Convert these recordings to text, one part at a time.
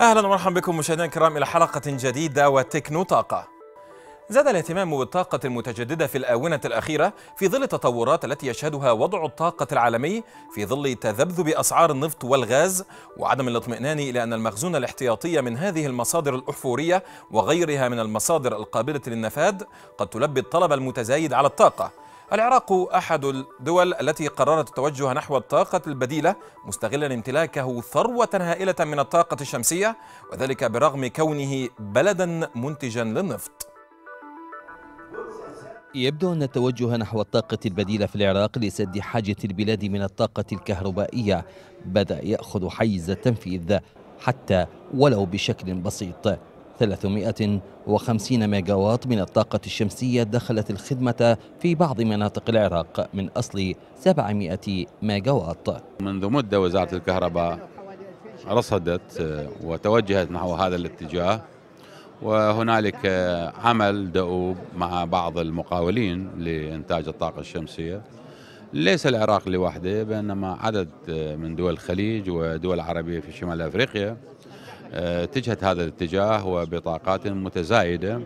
اهلا ومرحبا بكم مشاهدينا الكرام الى حلقه جديده وتكنو طاقه. زاد الاهتمام بالطاقة المتجددة في الآونة الأخيرة في ظل التطورات التي يشهدها وضع الطاقة العالمي في ظل تذبذب أسعار النفط والغاز وعدم الاطمئنان إلى أن المخزون الاحتياطي من هذه المصادر الأحفورية وغيرها من المصادر القابلة للنفاذ قد تلبي الطلب المتزايد على الطاقة العراق أحد الدول التي قررت التوجه نحو الطاقة البديلة مستغلا امتلاكه ثروة هائلة من الطاقة الشمسية وذلك برغم كونه بلدا منتجا للنفط يبدو أن التوجه نحو الطاقة البديلة في العراق لسد حاجة البلاد من الطاقة الكهربائية بدأ يأخذ حيز التنفيذ حتى ولو بشكل بسيط 350 ميجاوات من الطاقة الشمسية دخلت الخدمة في بعض مناطق العراق من أصل 700 ميجاوات منذ مدة وزارة الكهرباء رصدت وتوجهت نحو هذا الاتجاه وهنالك عمل دؤوب مع بعض المقاولين لإنتاج الطاقة الشمسية ليس العراق لوحده بينما عدد من دول الخليج ودول عربية في شمال أفريقيا آه، اتجهت هذا الاتجاه وبطاقات متزايدة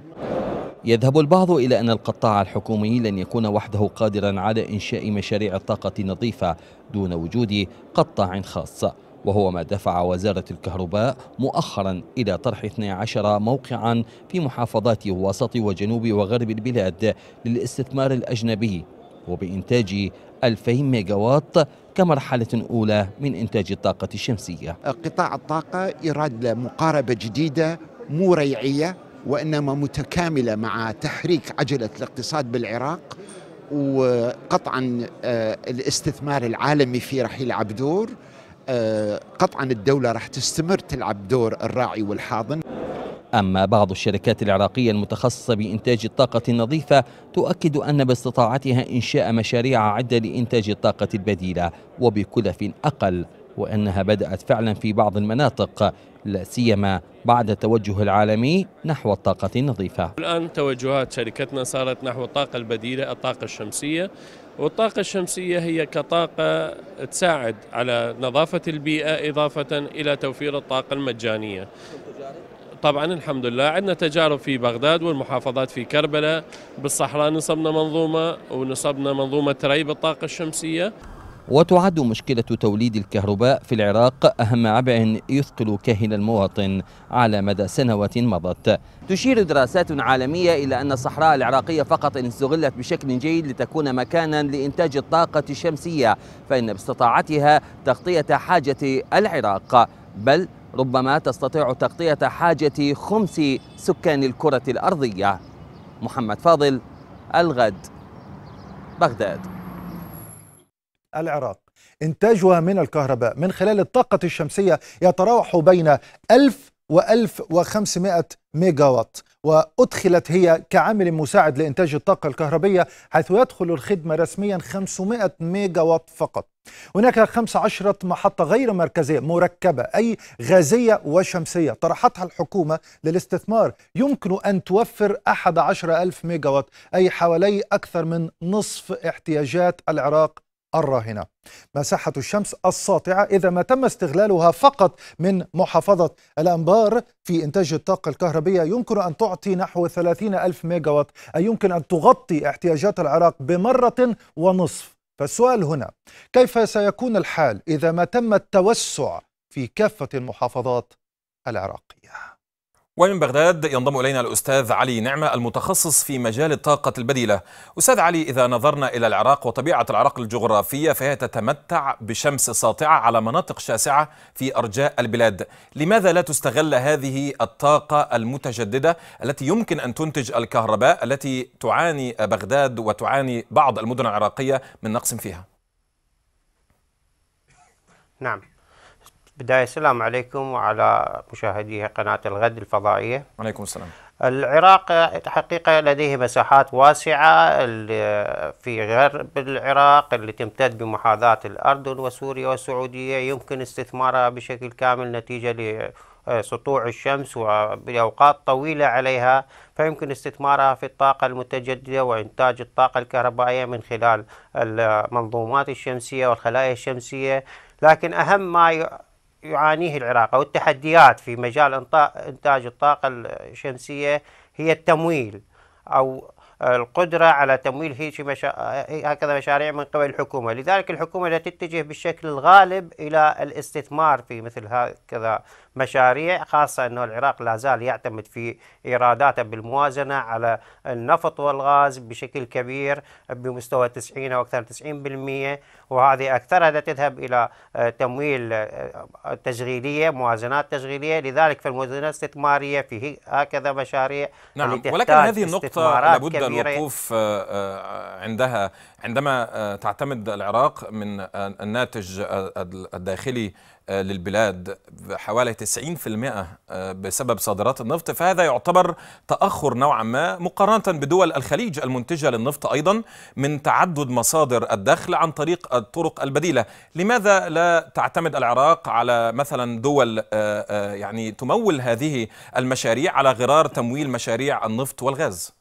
يذهب البعض إلى أن القطاع الحكومي لن يكون وحده قادرا على إنشاء مشاريع الطاقة النظيفة دون وجود قطاع خاص وهو ما دفع وزارة الكهرباء مؤخرا إلى طرح 12 موقعا في محافظات وسط وجنوب وغرب البلاد للاستثمار الأجنبي وبإنتاج 2000 ميجاوات كمرحلة أولى من إنتاج الطاقة الشمسية قطاع الطاقة يراد له مقاربة جديدة مو ريعية وإنما متكاملة مع تحريك عجلة الاقتصاد بالعراق وقطعا آه، الاستثمار العالمي فيه راح يلعب دور آه، قطعا الدولة راح تستمر تلعب دور الراعي والحاضن أما بعض الشركات العراقية المتخصصة بإنتاج الطاقة النظيفة تؤكد أن باستطاعتها إنشاء مشاريع عدة لإنتاج الطاقة البديلة وبكلف أقل وأنها بدأت فعلا في بعض المناطق لا سيما بعد التوجه العالمي نحو الطاقة النظيفة. الآن توجهات شركتنا صارت نحو الطاقة البديلة، الطاقة الشمسية، والطاقة الشمسية هي كطاقة تساعد على نظافة البيئة إضافة إلى توفير الطاقة المجانية. طبعا الحمد لله عندنا تجارب في بغداد والمحافظات في كربلاء بالصحراء نصبنا منظومة ونصبنا منظومة ري بالطاقة الشمسية وتعد مشكلة توليد الكهرباء في العراق أهم عبء يثقل كاهل المواطن على مدى سنوات مضت تشير دراسات عالمية إلى أن الصحراء العراقية فقط إن استغلت بشكل جيد لتكون مكانا لإنتاج الطاقة الشمسية فإن باستطاعتها تغطية حاجة العراق بل ربما تستطيع تغطية حاجة خمس سكان الكرة الأرضية محمد فاضل الغد بغداد العراق إنتاجها من الكهرباء من خلال الطاقة الشمسية يتراوح بين 1000 و 1500 وات وأدخلت هي كعامل مساعد لإنتاج الطاقة الكهربية حيث يدخل الخدمة رسميا 500 ميجا وات فقط هناك 15 محطة غير مركزية مركبة أي غازية وشمسية طرحتها الحكومة للاستثمار يمكن أن توفر 11 ألف ميجا وات أي حوالي أكثر من نصف احتياجات العراق الراهنة مساحة الشمس الساطعة إذا ما تم استغلالها فقط من محافظة الأنبار في إنتاج الطاقة الكهربية يمكن أن تعطي نحو 30 ألف ميجاوات أي يمكن أن تغطي احتياجات العراق بمرة ونصف فالسؤال هنا كيف سيكون الحال إذا ما تم التوسع في كافة المحافظات العراقية ومن بغداد ينضم إلينا الأستاذ علي نعمة المتخصص في مجال الطاقة البديلة أستاذ علي إذا نظرنا إلى العراق وطبيعة العراق الجغرافية فهي تتمتع بشمس ساطعة على مناطق شاسعة في أرجاء البلاد لماذا لا تستغل هذه الطاقة المتجددة التي يمكن أن تنتج الكهرباء التي تعاني بغداد وتعاني بعض المدن العراقية من نقص فيها نعم بداية السلام عليكم وعلى مشاهدي قناة الغد الفضائية عليكم السلام العراق حقيقة لديه مساحات واسعة في غرب العراق اللي تمتد بمحاذاة الأردن وسوريا والسعودية يمكن استثمارها بشكل كامل نتيجة لسطوع الشمس وبأوقات طويلة عليها فيمكن استثمارها في الطاقة المتجددة وإنتاج الطاقة الكهربائية من خلال المنظومات الشمسية والخلايا الشمسية لكن أهم ما يعانيه العراق أو التحديات في مجال إنتاج الطاقة الشمسية هي التمويل أو القدرة على تمويل هيك هكذا مشاريع من قبل الحكومة لذلك الحكومة لا تتجه بالشكل الغالب إلى الاستثمار في مثل هكذا مشاريع خاصة أنه العراق لا زال يعتمد في إيراداته بالموازنة على النفط والغاز بشكل كبير بمستوى 90 أو أكثر 90% وهذه أكثرها تذهب إلى آه، تمويل آه، تشغيلية موازنات تشغيلية لذلك الموازنات الاستثمارية في هكذا مشاريع نعم ولكن هذه النقطة لابد الوقوف آه، عندها عندما آه، تعتمد العراق من آه، الناتج آه، الداخلي للبلاد حوالي 90% بسبب صادرات النفط فهذا يعتبر تأخر نوعا ما مقارنة بدول الخليج المنتجة للنفط أيضا من تعدد مصادر الدخل عن طريق الطرق البديلة لماذا لا تعتمد العراق على مثلا دول يعني تمول هذه المشاريع على غرار تمويل مشاريع النفط والغاز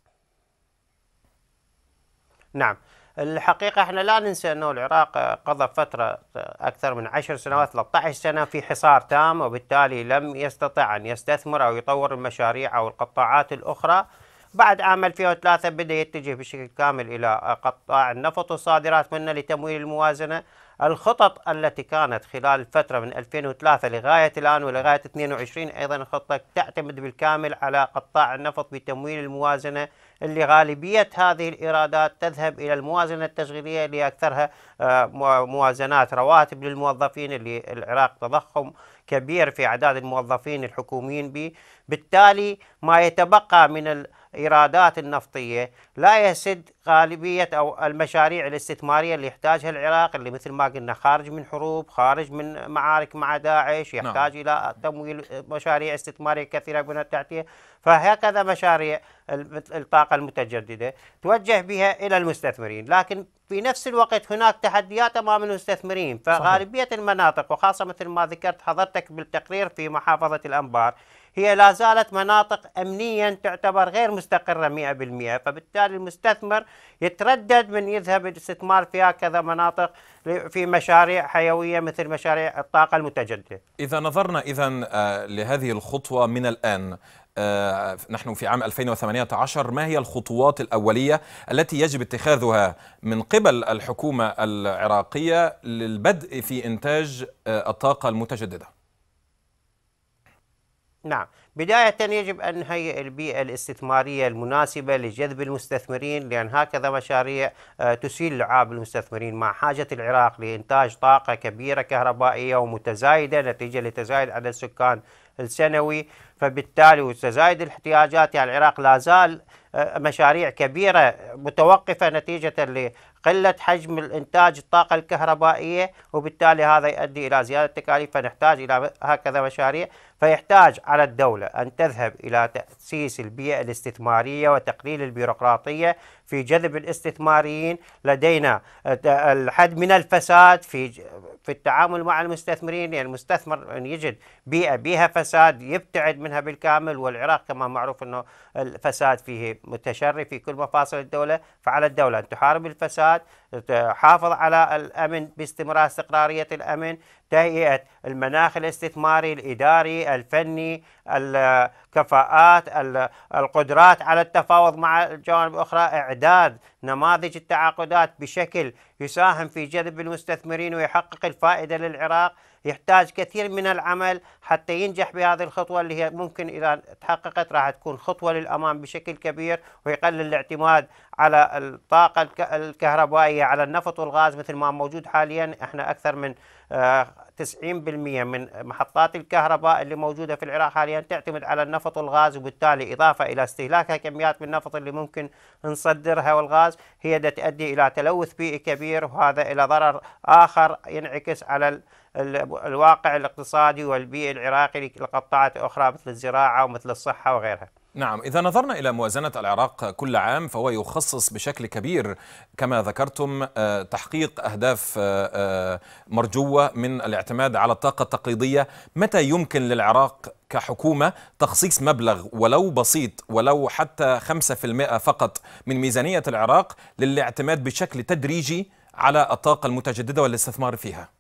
نعم الحقيقة احنا لا ننسى انه العراق قضى فترة اكثر من عشر سنوات 13 سنة في حصار تام وبالتالي لم يستطع ان يستثمر او يطور المشاريع او القطاعات الاخرى بعد عام 2003 بدأ يتجه بشكل كامل الى قطاع النفط والصادرات منه لتمويل الموازنة الخطط التي كانت خلال الفترة من 2003 لغاية الآن ولغاية 22 أيضا الخطة تعتمد بالكامل على قطاع النفط بتمويل الموازنة اللي غالبية هذه الإيرادات تذهب إلى الموازنة التشغيلية اللي أكثرها آه، موازنات رواتب للموظفين اللي العراق تضخم كبير في أعداد الموظفين الحكوميين به بالتالي ما يتبقى من الايرادات النفطيه لا يسد غالبيه او المشاريع الاستثماريه اللي يحتاجها العراق اللي مثل ما قلنا خارج من حروب، خارج من معارك مع داعش، نعم. يحتاج نعم. الى تمويل مشاريع استثماريه كثيره بنى التحتيه فهكذا مشاريع الطاقه المتجدده توجه بها الى المستثمرين، لكن في نفس الوقت هناك تحديات امام المستثمرين، فغالبيه المناطق وخاصه مثل ما ذكرت حضرتك بالتقرير في محافظه الانبار هي لا زالت مناطق أمنيا تعتبر غير مستقرة 100% فبالتالي المستثمر يتردد من يذهب الاستثمار في هكذا مناطق في مشاريع حيوية مثل مشاريع الطاقة المتجددة إذا نظرنا إذا آه، لهذه الخطوة من الآن آه، نحن في عام 2018 ما هي الخطوات الأولية التي يجب اتخاذها من قبل الحكومة العراقية للبدء في إنتاج آه، الطاقة المتجددة نعم بداية يجب أن نهيئ البيئة الاستثمارية المناسبة لجذب المستثمرين لأن هكذا مشاريع آه، تسيل لعاب المستثمرين مع حاجة العراق لإنتاج طاقة كبيرة كهربائية ومتزايدة نتيجة لتزايد عدد السكان السنوي فبالتالي وتزايد الاحتياجات يعني العراق لا زال آه، مشاريع كبيرة متوقفة نتيجة قلة حجم الإنتاج الطاقة الكهربائية وبالتالي هذا يؤدي إلى زيادة التكاليف فنحتاج إلى هكذا مشاريع فيحتاج على الدولة أن تذهب إلى تأسيس البيئة الاستثمارية وتقليل البيروقراطية في جذب الاستثماريين لدينا الحد من الفساد في في التعامل مع المستثمرين يعني المستثمر أن يجد بيئة بها فساد يبتعد منها بالكامل والعراق كما معروف أنه الفساد فيه متشري في كل مفاصل الدولة فعلى الدولة أن تحارب الفساد السياسات حافظ على الأمن باستمرار استقرارية الأمن تهيئة المناخ الاستثماري الإداري الفني الكفاءات القدرات على التفاوض مع الجوانب الأخرى إعداد نماذج التعاقدات بشكل يساهم في جذب المستثمرين ويحقق الفائدة للعراق يحتاج كثير من العمل حتى ينجح بهذه الخطوة اللي هي ممكن إذا تحققت راح تكون خطوة للأمام بشكل كبير ويقلل الاعتماد على الطاقة الكهربائية على النفط والغاز مثل ما موجود حاليا احنا أكثر من 90% آه، من محطات الكهرباء اللي موجودة في العراق حاليا تعتمد على النفط والغاز وبالتالي إضافة إلى استهلاكها كميات من النفط اللي ممكن نصدرها والغاز هي تؤدي إلى تلوث بيئي كبير وهذا إلى ضرر آخر ينعكس على الواقع الاقتصادي والبيئي العراقي لقطاعات أخرى مثل الزراعة ومثل الصحة وغيرها نعم إذا نظرنا إلى موازنة العراق كل عام فهو يخصص بشكل كبير كما ذكرتم آه، تحقيق أهداف آه، آه، مرجوة من الاعتماد على الطاقة التقليدية متى يمكن للعراق كحكومة تخصيص مبلغ ولو بسيط ولو حتى 5% فقط من ميزانية العراق للاعتماد بشكل تدريجي على الطاقة المتجددة والاستثمار فيها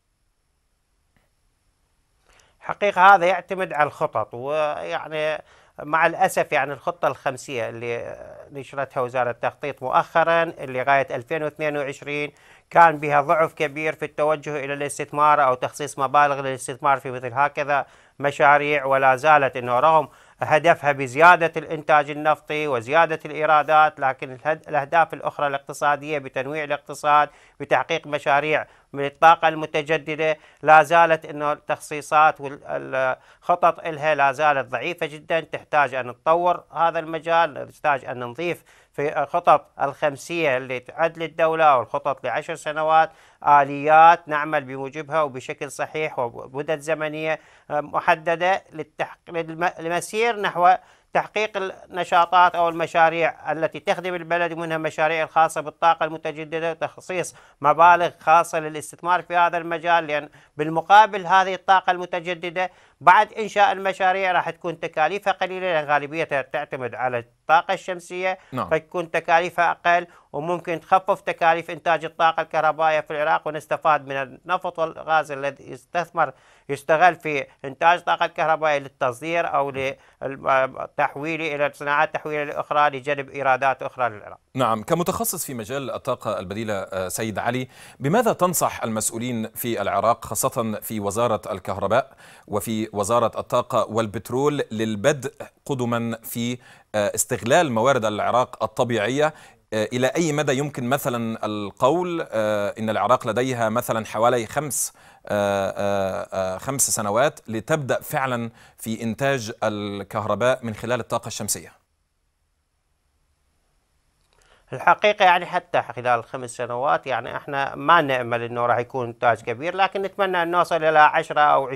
حقيقة هذا يعتمد على الخطط ويعني مع الأسف يعني الخطة الخمسية اللي نشرتها وزارة التخطيط مؤخرا اللي غاية 2022 كان بها ضعف كبير في التوجه إلى الاستثمار أو تخصيص مبالغ للاستثمار في مثل هكذا مشاريع ولا زالت أنه رغم هدفها بزيادة الإنتاج النفطي وزيادة الإيرادات لكن الأهداف الأخرى الاقتصادية بتنويع الاقتصاد بتحقيق مشاريع من الطاقة المتجددة لا زالت أنه التخصيصات والخطط إلها لا زالت ضعيفة جدا تحتاج أن نتطور هذا المجال تحتاج أن نضيف في الخطط الخمسية لعدل الدولة أو الخطط لعشر سنوات آليات نعمل بموجبها وبشكل صحيح ومدد زمنية آه، محددة للمسير نحو تحقيق النشاطات أو المشاريع التي تخدم البلد منها مشاريع الخاصة بالطاقة المتجددة وتخصيص مبالغ خاصة للاستثمار في هذا المجال لأن بالمقابل هذه الطاقة المتجددة بعد إنشاء المشاريع راح تكون تكاليفها قليلة لأن غالبيتها تعتمد على الطاقة الشمسية نعم. فتكون تكاليفها أقل وممكن تخفف تكاليف إنتاج الطاقة الكهربائية في العراق ونستفاد من النفط والغاز الذي يستثمر يستغل في إنتاج طاقة كهربائية للتصدير أو للتحويل إلى صناعات تحويلية الأخرى لجلب إيرادات أخرى للعراق نعم كمتخصص في مجال الطاقة البديلة آه، سيد علي بماذا تنصح المسؤولين في العراق خاصة في وزارة الكهرباء وفي وزارة الطاقة والبترول للبدء قدما في آه، استغلال موارد العراق الطبيعية آه، إلى أي مدى يمكن مثلا القول إن العراق لديها مثلا حوالي خمس آه، آه، آه، خمس سنوات لتبدأ فعلا في إنتاج الكهرباء من خلال الطاقة الشمسية الحقيقه يعني حتى خلال خمس سنوات يعني احنا ما نامل انه راح يكون انتاج كبير لكن نتمنى ان نوصل الى 10 او 20%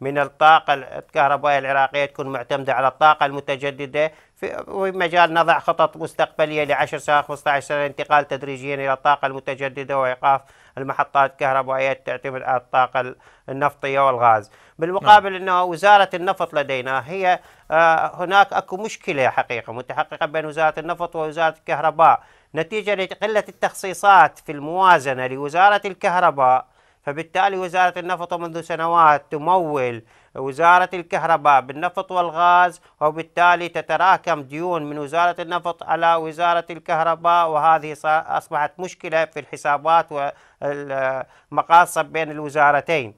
من الطاقه الكهربائيه العراقيه تكون معتمده على الطاقه المتجدده في مجال نضع خطط مستقبليه لعشر سنوات 15 سنه انتقال تدريجيا الى الطاقه المتجدده وايقاف المحطات الكهربائية تعتمد على الطاقة النفطية والغاز بالمقابل نعم. أنه وزارة النفط لدينا هي آه، هناك أكو مشكلة حقيقة متحققة بين وزارة النفط ووزارة الكهرباء نتيجة لقلة التخصيصات في الموازنة لوزارة الكهرباء فبالتالي وزارة النفط منذ سنوات تمول وزارة الكهرباء بالنفط والغاز وبالتالي تتراكم ديون من وزارة النفط على وزارة الكهرباء وهذه أصبحت مشكلة في الحسابات و المقاصب بين الوزارتين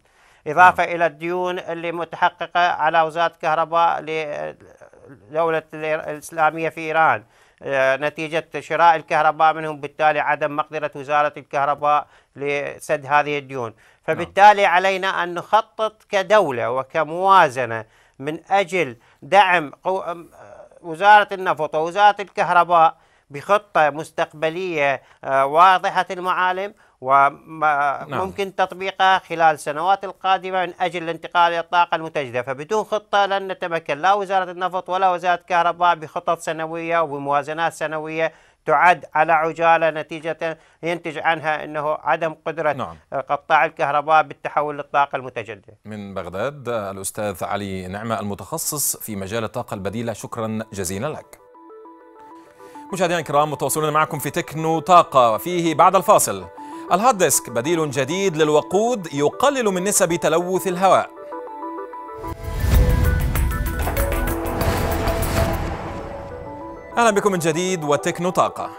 إضافة نعم. إلى الديون اللي متحققة على وزارة الكهرباء لدولة الإسلامية في إيران آه، نتيجة شراء الكهرباء منهم بالتالي عدم مقدرة وزارة الكهرباء لسد هذه الديون فبالتالي نعم. علينا أن نخطط كدولة وكموازنة من أجل دعم وزارة النفط ووزارة الكهرباء بخطة مستقبلية آه، واضحة المعالم وممكن نعم. تطبيقها خلال السنوات القادمة من أجل الانتقال إلى الطاقة المتجددة فبدون خطة لن نتمكن لا وزارة النفط ولا وزارة الكهرباء بخطط سنوية وبموازنات سنوية تعد على عجاله نتيجه ينتج عنها انه عدم قدره نعم. قطاع الكهرباء بالتحول للطاقه المتجدده. من بغداد الاستاذ علي نعمه المتخصص في مجال الطاقه البديله شكرا جزيلا لك. مشاهدينا الكرام متواصلون معكم في تكنو طاقه فيه بعد الفاصل الهارد ديسك بديل جديد للوقود يقلل من نسب تلوث الهواء أهلا بكم من جديد وتكنو طاقة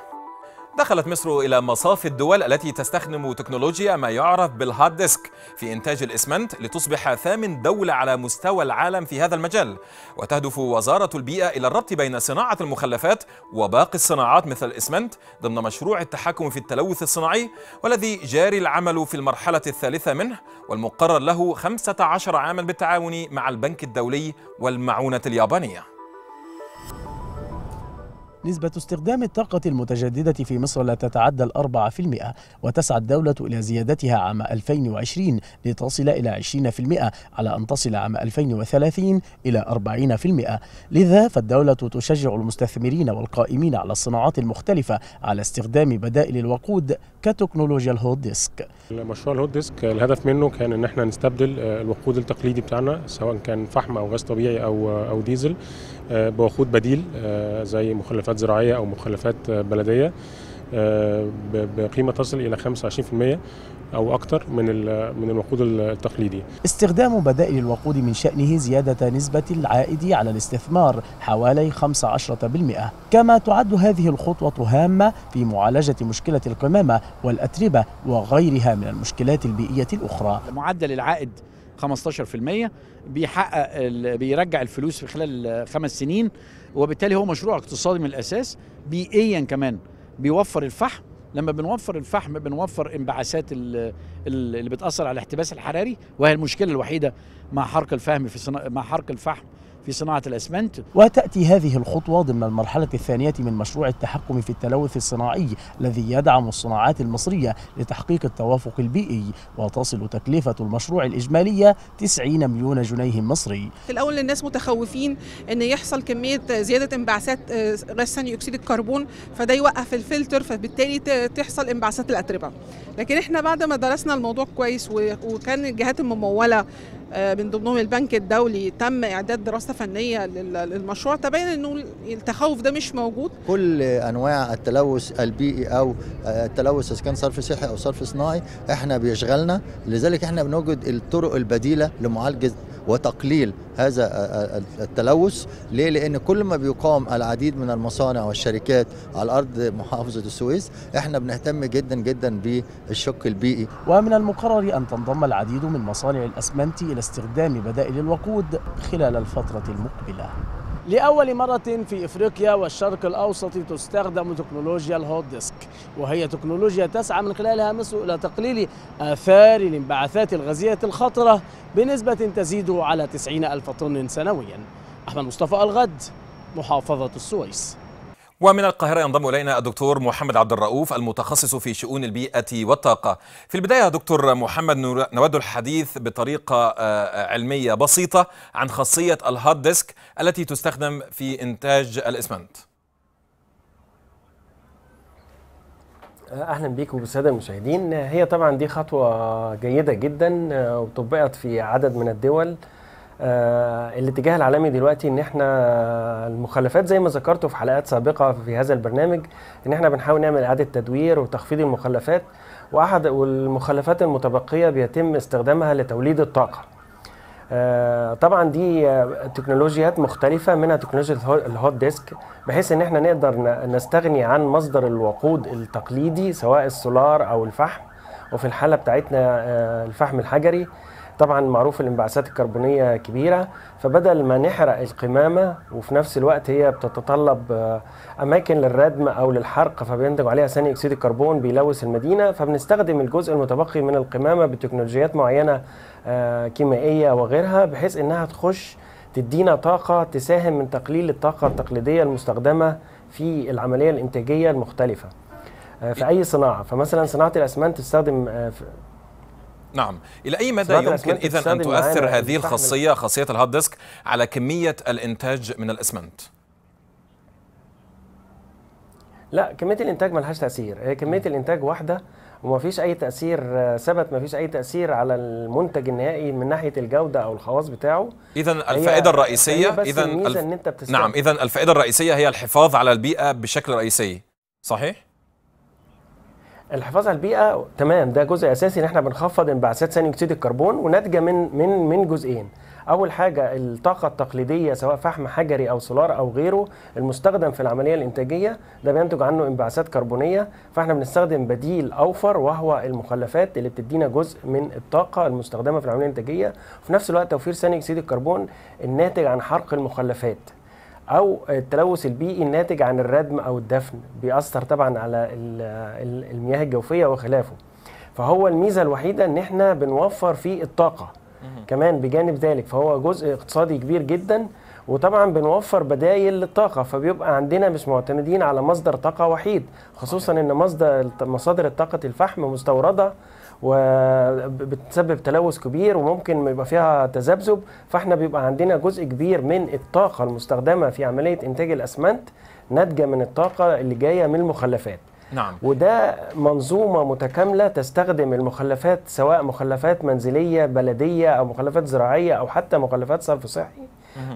دخلت مصر إلى مصاف الدول التي تستخدم تكنولوجيا ما يعرف بالهارد ديسك في إنتاج الإسمنت لتصبح ثامن دولة على مستوى العالم في هذا المجال وتهدف وزارة البيئة إلى الربط بين صناعة المخلفات وباقي الصناعات مثل الإسمنت ضمن مشروع التحكم في التلوث الصناعي والذي جاري العمل في المرحلة الثالثة منه والمقرر له 15 عاما بالتعاون مع البنك الدولي والمعونة اليابانية نسبة استخدام الطاقة المتجددة في مصر لا تتعدى الأربعة في المئة وتسعى الدولة إلى زيادتها عام 2020 لتصل إلى 20% على أن تصل عام 2030 إلى 40% لذا فالدولة تشجع المستثمرين والقائمين على الصناعات المختلفة على استخدام بدائل الوقود كتكنولوجيا الهوت ديسك مشروع الهوت ديسك الهدف منه كان ان احنا نستبدل آه، الوقود التقليدي بتاعنا سواء كان فحم او غاز طبيعي او آه، او ديزل آه، بوقود بديل زي مخلفات مخلفات زراعيه او مخلفات بلديه آه، بقيمه تصل الى 25% او اكثر من من الوقود التقليدي. استخدام بدائل الوقود من شانه زياده نسبه العائد على الاستثمار حوالي 15% كما تعد هذه الخطوه هامه في معالجه مشكله القمامه والاتربه وغيرها من المشكلات البيئيه الاخرى. معدل العائد 15% بيحقق بيرجع الفلوس في خلال خمس سنين وبالتالي هو مشروع اقتصادي من الاساس بيئيا كمان بيوفر الفحم لما بنوفر الفحم بنوفر انبعاثات اللي بتاثر على الاحتباس الحراري وهي المشكله الوحيده مع حرق الفحم في صنا... مع حرق الفحم في صناعة الأسمنت وتأتي هذه الخطوة ضمن المرحلة الثانية من مشروع التحكم في التلوث الصناعي الذي يدعم الصناعات المصرية لتحقيق التوافق البيئي وتصل تكلفة المشروع الإجمالية 90 مليون جنيه مصري في الأول الناس متخوفين أن يحصل كمية زيادة انبعاثات آه، غاز ثاني أكسيد الكربون فده يوقف الفلتر فبالتالي تحصل انبعاثات الأتربة لكن احنا بعد ما درسنا الموضوع كويس وكان الجهات الممولة آه، من ضمنهم البنك الدولي تم اعداد دراسه فنيه للمشروع تبين انه التخوف ده مش موجود كل انواع التلوث البيئي او آه، التلوث اذا كان صرف صحي او صرف صناعي احنا بيشغلنا لذلك احنا بنوجد الطرق البديله لمعالجه وتقليل هذا التلوث ليه لان كل ما بيقام العديد من المصانع والشركات على ارض محافظه السويس احنا بنهتم جدا جدا بالشق البيئي ومن المقرر ان تنضم العديد من مصانع الاسمنت الى استخدام بدائل الوقود خلال الفتره المقبله لأول مرة في إفريقيا والشرق الأوسط تستخدم تكنولوجيا الهوت ديسك وهي تكنولوجيا تسعى من خلالها مصر إلى تقليل آثار الانبعاثات الغازية الخطرة بنسبة تزيد على 90 ألف طن سنويا أحمد مصطفى الغد محافظة السويس ومن القاهرة ينضم إلينا الدكتور محمد عبد الرؤوف المتخصص في شؤون البيئة والطاقة في البداية دكتور محمد نود الحديث بطريقة آه، علمية بسيطة عن خاصية الهارد ديسك التي تستخدم في إنتاج الإسمنت اهلا بيكم بالساده المشاهدين هي طبعا دي خطوه جيده جدا آه، وطبقت في عدد من الدول آه، الاتجاه العالمي دلوقتي ان احنا المخلفات زي ما ذكرته في حلقات سابقه في هذا البرنامج ان احنا بنحاول نعمل اعاده تدوير وتخفيض المخلفات واحد والمخلفات المتبقيه بيتم استخدامها لتوليد الطاقه آه، طبعا دي آه، تكنولوجيات مختلفة منها تكنولوجيا الهوت ديسك بحيث ان احنا نقدر نستغني عن مصدر الوقود التقليدي سواء السولار او الفحم وفي الحالة بتاعتنا آه، الفحم الحجري طبعا معروف الانبعاثات الكربونية كبيرة فبدل ما نحرق القمامة وفي نفس الوقت هي بتتطلب أماكن للردم أو للحرق فبينتج عليها ثاني أكسيد الكربون بيلوث المدينة فبنستخدم الجزء المتبقي من القمامة بتكنولوجيات معينة آه، كيميائيه وغيرها بحيث انها تخش تدينا طاقه تساهم من تقليل الطاقه التقليديه المستخدمه في العمليه الانتاجيه المختلفه آه، في اي صناعه فمثلا صناعه الاسمنت تستخدم آه، نعم الى اي مدى يمكن اذا ان تؤثر هذه الخاصيه خاصيه الهارد ديسك على كميه الانتاج من الاسمنت لا كميه الانتاج ما لهاش تاثير هي كميه الانتاج واحده وما فيش اي تاثير ثبت ما فيش اي تاثير على المنتج النهائي من ناحيه الجوده او الخواص بتاعه اذا الفائده الرئيسيه اذا الف... إن انت نعم اذا الفائده الرئيسيه هي الحفاظ على البيئه بشكل رئيسي صحيح الحفاظ على البيئه تمام ده جزء اساسي ان احنا بنخفض انبعاثات ثاني اكسيد الكربون وناتجه من من من جزئين اول حاجه الطاقه التقليديه سواء فحم حجري او سولار او غيره المستخدم في العمليه الانتاجيه ده بينتج عنه انبعاثات كربونيه فاحنا بنستخدم بديل اوفر وهو المخلفات اللي بتدينا جزء من الطاقه المستخدمه في العمليه الانتاجيه وفي نفس الوقت توفير ثاني اكسيد الكربون الناتج عن حرق المخلفات او التلوث البيئي الناتج عن الردم او الدفن بيأثر طبعا على المياه الجوفيه وخلافه فهو الميزه الوحيده ان احنا بنوفر فيه الطاقه كمان بجانب ذلك فهو جزء اقتصادي كبير جدا وطبعا بنوفر بدائل للطاقة فبيبقى عندنا مش معتمدين على مصدر طاقة وحيد خصوصا ان مصدر مصادر الطاقة الفحم مستوردة وبتسبب تلوث كبير وممكن يبقى فيها تذبذب فاحنا بيبقى عندنا جزء كبير من الطاقة المستخدمة في عملية انتاج الاسمنت ناتجة من الطاقة اللي جاية من المخلفات نعم. وده منظومة متكاملة تستخدم المخلفات سواء مخلفات منزلية بلدية أو مخلفات زراعية أو حتى مخلفات صرف صحي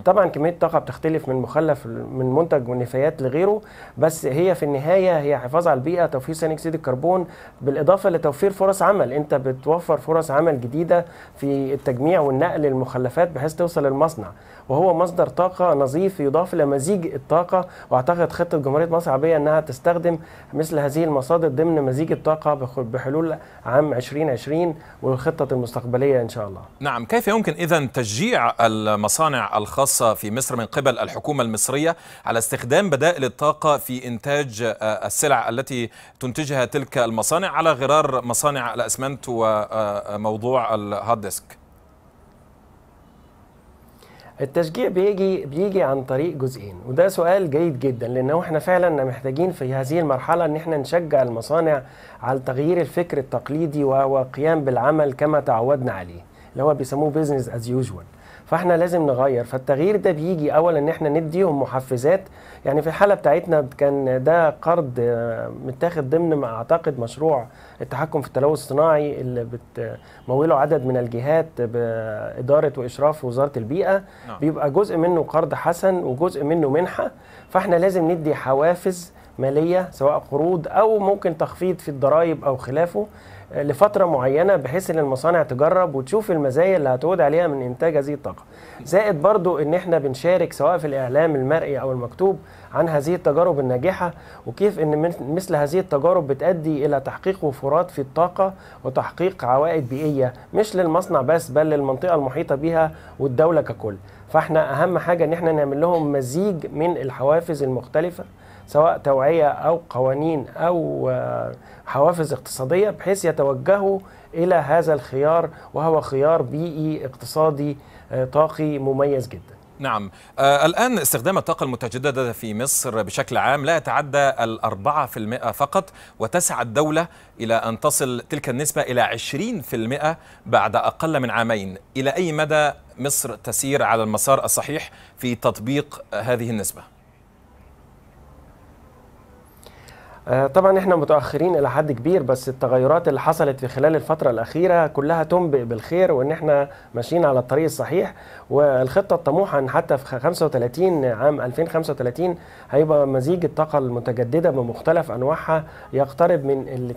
طبعا كميه الطاقه بتختلف من مخلف من منتج والنفايات لغيره بس هي في النهايه هي حفاظ على البيئه توفير ثاني اكسيد الكربون بالاضافه لتوفير فرص عمل انت بتوفر فرص عمل جديده في التجميع والنقل للمخلفات بحيث توصل للمصنع وهو مصدر طاقه نظيف يضاف الى مزيج الطاقه واعتقد خطه جمهوريه مصر العربيه انها تستخدم مثل هذه المصادر ضمن مزيج الطاقه بحلول عام 2020 والخطه المستقبليه ان شاء الله. نعم كيف يمكن اذا تشجيع المصانع الخاصة في مصر من قبل الحكومة المصرية على استخدام بدائل الطاقة في إنتاج آه، السلع التي تنتجها تلك المصانع على غرار مصانع الأسمنت وموضوع آه، آه، الهارد ديسك التشجيع بيجي بيجي عن طريق جزئين وده سؤال جيد جدا لانه احنا فعلا محتاجين في هذه المرحله ان احنا نشجع المصانع على تغيير الفكر التقليدي والقيام بالعمل كما تعودنا عليه اللي هو بيسموه بيزنس از يوجوال فاحنا لازم نغير فالتغيير ده بيجي اولا ان احنا نديهم محفزات يعني في الحاله بتاعتنا كان ده قرض آه، متاخد ضمن ما اعتقد مشروع التحكم في التلوث الصناعي اللي بتموله عدد من الجهات باداره واشراف وزاره البيئه نعم. بيبقى جزء منه قرض حسن وجزء منه منحه فاحنا لازم ندي حوافز ماليه سواء قروض او ممكن تخفيض في الضرائب او خلافه لفتره معينه بحيث ان المصانع تجرب وتشوف المزايا اللي هتعود عليها من انتاج هذه الطاقه زائد برضو ان احنا بنشارك سواء في الاعلام المرئي او المكتوب عن هذه التجارب الناجحه وكيف ان مثل هذه التجارب بتؤدي الى تحقيق وفرات في الطاقه وتحقيق عوائد بيئيه مش للمصنع بس بل للمنطقه المحيطه بها والدوله ككل فاحنا اهم حاجه ان احنا نعمل لهم مزيج من الحوافز المختلفه سواء توعية أو قوانين أو آه، حوافز اقتصادية بحيث يتوجهوا إلى هذا الخيار وهو خيار بيئي اقتصادي آه، طاقي مميز جدا نعم آه الآن استخدام الطاقة المتجددة في مصر بشكل عام لا يتعدى الأربعة في المئة فقط وتسعى الدولة إلى أن تصل تلك النسبة إلى عشرين في المئة بعد أقل من عامين إلى أي مدى مصر تسير على المسار الصحيح في تطبيق هذه النسبة؟ آه، طبعا احنا متاخرين الى حد كبير بس التغيرات اللي حصلت في خلال الفتره الاخيره كلها تنبئ بالخير وان احنا ماشيين على الطريق الصحيح والخطه الطموحه ان حتى في 35 عام 2035 هيبقى مزيج الطاقه المتجدده بمختلف انواعها يقترب من ال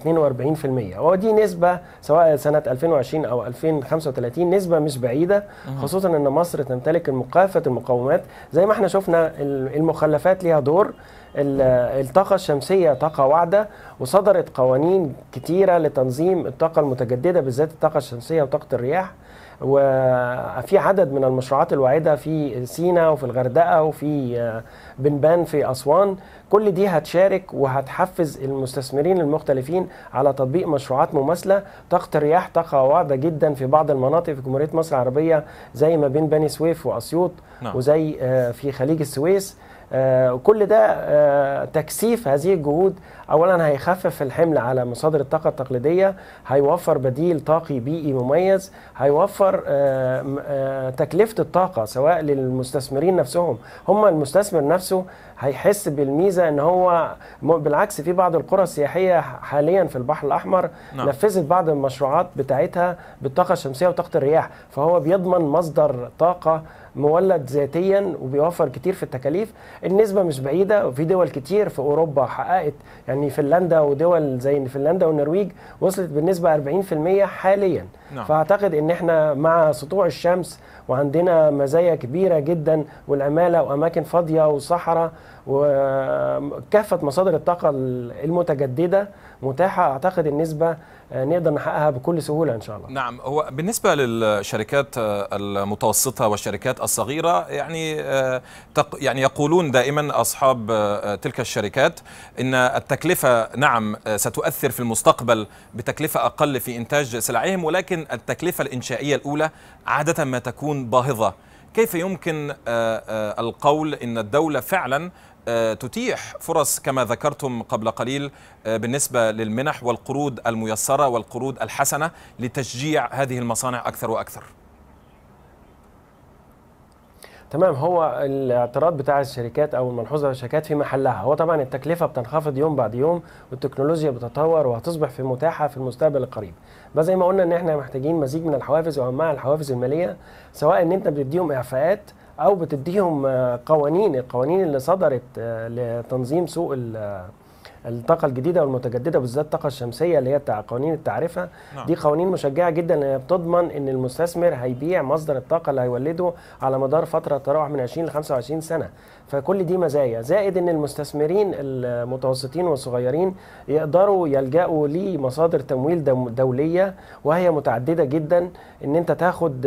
42% ودي نسبه سواء سنه 2020 او 2035 نسبه مش بعيده خصوصا ان مصر تمتلك كافه المقومات زي ما احنا شفنا المخلفات ليها دور الطاقة الشمسية طاقة واعدة وصدرت قوانين كتيرة لتنظيم الطاقة المتجددة بالذات الطاقة الشمسية وطاقة الرياح وفي عدد من المشروعات الواعدة في سينا وفي الغردقة وفي آه، بنبان في أسوان كل دي هتشارك وهتحفز المستثمرين المختلفين على تطبيق مشروعات مماثلة طاقة الرياح طاقة واعدة جدا في بعض المناطق في جمهورية مصر العربية زي ما بين بني سويف وأسيوط نعم. وزي آه، في خليج السويس آه، كل ده آه، تكثيف هذه الجهود اولا هيخفف الحمل على مصادر الطاقه التقليديه هيوفر بديل طاقي بيئي مميز هيوفر آه، تكلفه الطاقه سواء للمستثمرين نفسهم هم المستثمر نفسه هيحس بالميزه ان هو بالعكس في بعض القرى السياحيه حاليا في البحر الاحمر نعم. نفذت بعض المشروعات بتاعتها بالطاقه الشمسيه وطاقه الرياح فهو بيضمن مصدر طاقه مولد ذاتيا وبيوفر كتير في التكاليف النسبه مش بعيده وفي دول كتير في اوروبا حققت يعني فنلندا ودول زي فنلندا والنرويج وصلت بالنسبه 40% حاليا نعم. فاعتقد ان احنا مع سطوع الشمس وعندنا مزايا كبيره جدا والعماله واماكن فاضيه وصحراء وكافه مصادر الطاقه المتجدده متاحه اعتقد النسبه نقدر نحققها بكل سهوله ان شاء الله. نعم هو بالنسبه للشركات المتوسطه والشركات الصغيره يعني آه، يعني يقولون دائما اصحاب آه، تلك الشركات ان التكلفه نعم آه، ستؤثر في المستقبل بتكلفه اقل في انتاج سلعهم ولكن ولكن التكلفة الإنشائية الأولى عادة ما تكون باهظة كيف يمكن آه، آه، القول أن الدولة فعلا آه، تتيح فرص كما ذكرتم قبل قليل بالنسبة للمنح والقروض الميسرة والقروض الحسنة لتشجيع هذه المصانع أكثر وأكثر تمام هو الاعتراض بتاع الشركات او الملحوظه للشركات في محلها هو طبعا التكلفه بتنخفض يوم بعد يوم والتكنولوجيا بتتطور وهتصبح في متاحه في المستقبل القريب بس زي ما قلنا ان احنا محتاجين مزيج من الحوافز او مع الحوافز الماليه سواء ان انت بتديهم اعفاءات او بتديهم قوانين القوانين اللي صدرت لتنظيم سوق الطاقه الجديده والمتجدده بالذات الطاقه الشمسيه اللي هي قوانين التعرفه نعم. دي قوانين مشجعه جدا هي بتضمن ان المستثمر هيبيع مصدر الطاقه اللي هيولده على مدار فتره تتراوح من 20 ل 25 سنه فكل دي مزايا زائد ان المستثمرين المتوسطين والصغيرين يقدروا يلجأوا لمصادر تمويل دوليه وهي متعدده جدا ان انت تاخد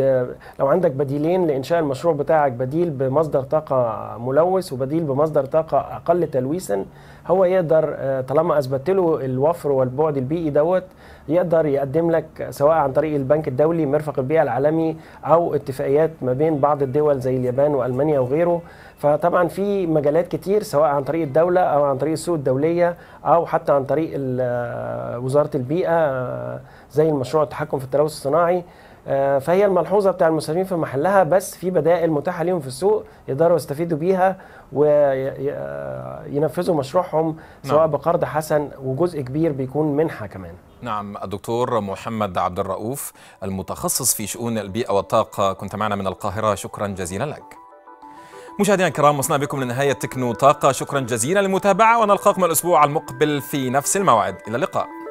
لو عندك بديلين لانشاء المشروع بتاعك بديل بمصدر طاقه ملوث وبديل بمصدر طاقه اقل تلويثا هو يقدر آه، طالما اثبت له الوفر والبعد البيئي دوت يقدر يقدم لك سواء عن طريق البنك الدولي مرفق البيئه العالمي او اتفاقيات ما بين بعض الدول زي اليابان والمانيا وغيره فطبعا في مجالات كتير سواء عن طريق الدوله او عن طريق السوق الدوليه او حتى عن طريق آه، وزاره البيئه آه، زي المشروع التحكم في التلوث الصناعي آه، فهي الملحوظه بتاع المستثمرين في محلها بس في بدائل متاحه لهم في السوق يقدروا يستفيدوا بيها وينفذوا مشروعهم سواء نعم. بقرض حسن وجزء كبير بيكون منحه كمان نعم الدكتور محمد عبد الرؤوف المتخصص في شؤون البيئة والطاقة كنت معنا من القاهرة شكرا جزيلا لك مشاهدينا الكرام وصلنا بكم لنهاية تكنو طاقة شكرا جزيلا للمتابعة ونلقاكم الأسبوع المقبل في نفس الموعد إلى اللقاء